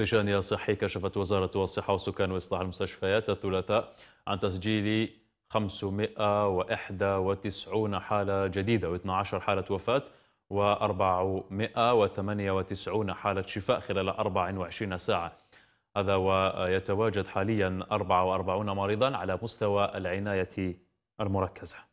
في شأنها صحي كشفت وزارة الصحة والسكان وإصلاح المستشفيات الثلاثاء عن تسجيل 591 حالة جديدة و12 حالة وفاة و498 حالة شفاء خلال 24 ساعة هذا ويتواجد حاليا 44 مريضا على مستوى العناية المركزة